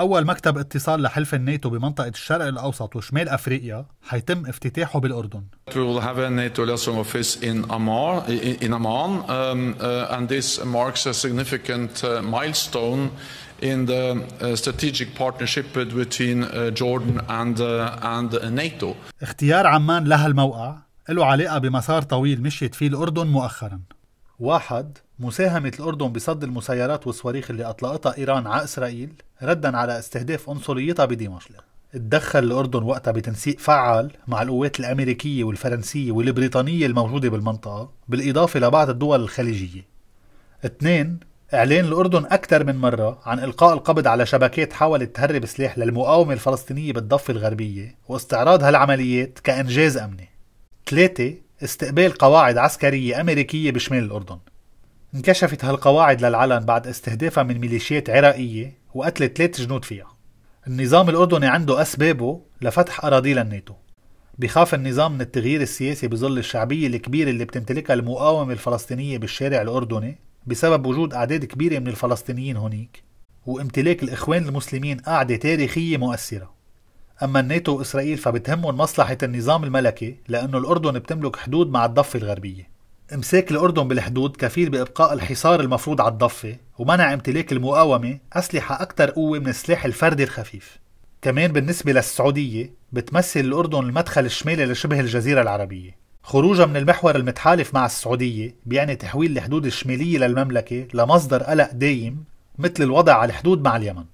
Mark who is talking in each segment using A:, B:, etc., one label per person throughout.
A: أول مكتب اتصال لحلف الناتو بمنطقة الشرق الأوسط وشمال أفريقيا حيتم افتتاحه بالأردن.
B: We will have a NATO liaison office in Amman, in Amman um, uh, and this marks a significant uh, milestone in the uh, strategic partnership between uh, Jordan and, uh, and NATO.
A: اختيار عمان لهالموقع له علاقة بمسار طويل مشيت فيه الأردن مؤخراً.
B: واحد
A: مساهمة الأردن بصد المسيرات والصواريخ اللي أطلقتها إيران على إسرائيل ردا على استهداف عنصريتها بدمشق تدخل الأردن وقتها بتنسيق فعال مع القوات الأمريكية والفرنسية والبريطانية الموجودة بالمنطقة بالإضافة لبعض الدول الخليجية اثنين إعلان الأردن أكثر من مرة عن إلقاء القبض على شبكات حاولت تهرب سلاح للمقاومة الفلسطينية بالضفة الغربية واستعراض هالعمليات كإنجاز أمني ثلاثة استقبال قواعد عسكرية أمريكية بشمال الأردن انكشفت هالقواعد للعلن بعد استهدافها من ميليشيات عراقية وقتل ثلاث جنود فيها النظام الأردني عنده أسبابه لفتح أراضي للناتو بخاف النظام من التغيير السياسي بظل الشعبية الكبيرة اللي بتمتلكها المقاومة الفلسطينية بالشارع الأردني بسبب وجود أعداد كبيرة من الفلسطينيين هونيك وامتلاك الإخوان المسلمين قاعدة تاريخية مؤثرة أما الناتو وإسرائيل فبتهمهم مصلحة النظام الملكي لأنه الأردن بتملك حدود مع الضفة الغربية امساك الأردن بالحدود كفيل بإبقاء الحصار المفروض على الضفة ومنع امتلاك المقاومة أسلحة أكثر قوة من السلاح الفردي الخفيف كمان بالنسبة للسعودية بتمثل الأردن المدخل الشمالي لشبه الجزيرة العربية خروجها من المحور المتحالف مع السعودية بيعني تحويل الحدود الشمالية للمملكة لمصدر قلق دايم مثل الوضع على الحدود مع اليمن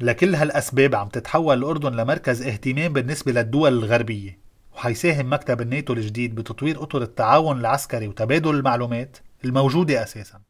A: لكل هالأسباب عم تتحول الأردن لمركز اهتمام بالنسبة للدول الغربية وحيساهم مكتب الناتو الجديد بتطوير اطر التعاون العسكري وتبادل المعلومات الموجوده اساسا